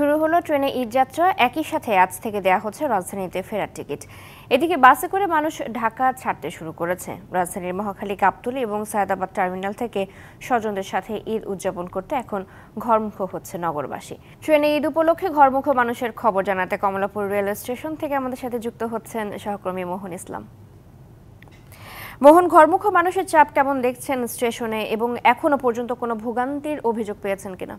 শুরু হলো ট্রেনে ঈদযাত্রা একই সাথে আজ থেকে দেয়া হচ্ছে রাজধানীতে ফেরার টিকিট এদিকে বাসে করে মানুষ ঢাকা ছাড়তে শুরু করেছে রাজধানীর মহাখালী কাপতুলি এবং সায়দাবাদ টার্মিনাল থেকে স্বজনদের সাথে ঈদ উদযাপন করতে এখন ঘরমুখ হচ্ছে নগরবাসী ট্রেনে ঈদ উপলক্ষে ঘরমুখ মানুষের খবর জানাতে কমলাপুর রেল স্টেশন থেকে আমাদের সাথে যুক্ত হচ্ছেন সহকর্মী মোহন ইসলাম মোহন ঘরমুখ মানুষের চাপ কেমন দেখছেন স্টেশনে এবং এখনো পর্যন্ত কোনো ভোগান্তির অভিযোগ পেয়েছেন কিনা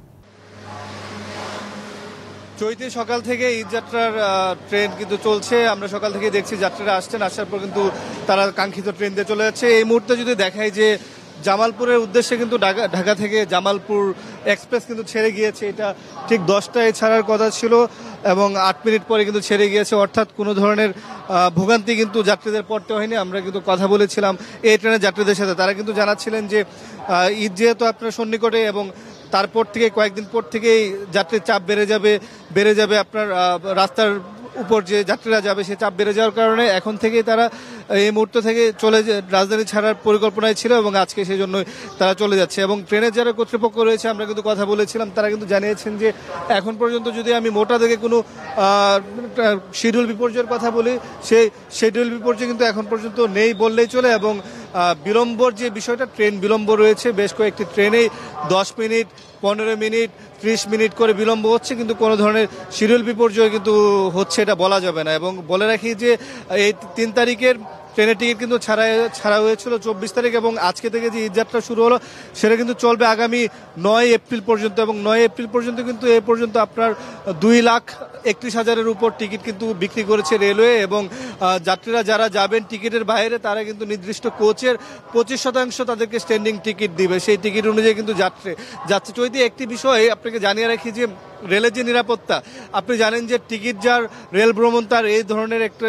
চৈতি সকাল থেকে ঈদ যাত্রার ট্রেন কিন্তু চলছে আমরা সকাল থেকে দেখছি যাত্রীরা আসছেন আসার পর কিন্তু তারা কাঙ্ক্ষিত ট্রেন দিয়ে চলে যাচ্ছে এই মুহূর্তে যদি দেখায় যে জামালপুরের উদ্দেশ্যে কিন্তু ঢাকা ঢাকা থেকে জামালপুর এক্সপ্রেস কিন্তু ছেড়ে গিয়েছে এটা ঠিক দশটায় ছাড়ার কথা ছিল এবং আট মিনিট পরে কিন্তু ছেড়ে গিয়েছে অর্থাৎ কোনো ধরনের ভোগান্তি কিন্তু যাত্রীদের পড়তে হয়নি আমরা কিন্তু কথা বলেছিলাম এই ট্রেনের যাত্রীদের সাথে তারা কিন্তু জানাচ্ছিলেন যে ঈদ যেহেতু আপনার সন্নিকটে এবং তারপর থেকে কয়েকদিন পর থেকেই যাত্রীর চাপ বেড়ে যাবে বেড়ে যাবে আপনার রাস্তার উপর যে যাত্রীরা যাবে সে চাপ বেড়ে যাওয়ার কারণে এখন থেকেই তারা এই মুহূর্ত থেকে চলে রাজধানী ছাড়ার পরিকল্পনায় ছিল এবং আজকে সেই জন্য তারা চলে যাচ্ছে এবং ট্রেনের যারা কর্তৃপক্ষ রয়েছে আমরা কিন্তু কথা বলেছিলাম তারা কিন্তু জানিয়েছেন যে এখন পর্যন্ত যদি আমি মোটা থেকে কোনো শিডিউল বিপর্যয়ের কথা বলি সেই শিডিউল বিপর্যয় কিন্তু এখন পর্যন্ত নেই বললেই চলে এবং বিলম্বর যে বিষয়টা ট্রেন বিলম্ব রয়েছে বেশ কয়েকটি ট্রেনেই দশ মিনিট পনেরো মিনিট ত্রিশ মিনিট করে বিলম্ব হচ্ছে কিন্তু কোনো ধরনের শিডিউল বিপর্যয় কিন্তু হচ্ছে এটা বলা যাবে না এবং বলে রাখি যে এই তিন তারিখের ট্রেনের টিকিট কিন্তু ছাড়া ছাড়া হয়েছিল চব্বিশ তারিখ এবং আজকে থেকে যে ঈদযাত্রা শুরু হলো সেটা কিন্তু চলবে আগামী নয় এপ্রিল পর্যন্ত এবং নয় এপ্রিল পর্যন্ত কিন্তু এ পর্যন্ত আপনার দুই লাখ একত্রিশ হাজারের উপর টিকিট কিন্তু বিক্রি করেছে রেলওয়ে এবং যাত্রীরা যারা যাবেন টিকিটের বাইরে তারা কিন্তু নির্দিষ্ট কোচের পঁচিশ শতাংশ তাদেরকে স্ট্যান্ডিং টিকিট দিবে সেই টিকিট অনুযায়ী কিন্তু যাত্রী যাত্রী চৈতি একটি বিষয় আপনাকে জানিয়ে রাখি যে রেলের যে নিরাপত্তা আপনি জানেন যে টিকিট যার রেল ভ্রমণ তার এই ধরনের একটা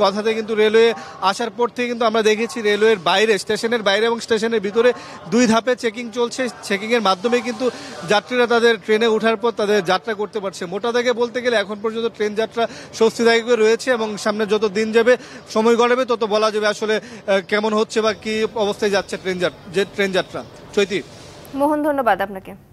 কথাতে কিন্তু রেলওয়ে আসার পর থেকে কিন্তু আমরা দেখেছি রেলওয়ের বাইরে স্টেশনের বাইরে এবং স্টেশনের ভিতরে দুই ধাপে চেকিং চলছে চেকিংয়ের মাধ্যমে কিন্তু যাত্রীরা তাদের ট্রেনে ওঠার পর তাদের যাত্রা করতে পারছে মোটা থেকে বলতে গেলে এখন পর্যন্ত ট্রেন যাত্রা স্বস্তিদায়ক রয়েছে এবং সামনে যত দিন যাবে সময় গড়াবে তত বলা যাবে আসলে কেমন হচ্ছে বা কি অবস্থায় যাচ্ছে ট্রেন যে ট্রেন যাত্রা চৈতি মোহন ধন্যবাদ আপনাকে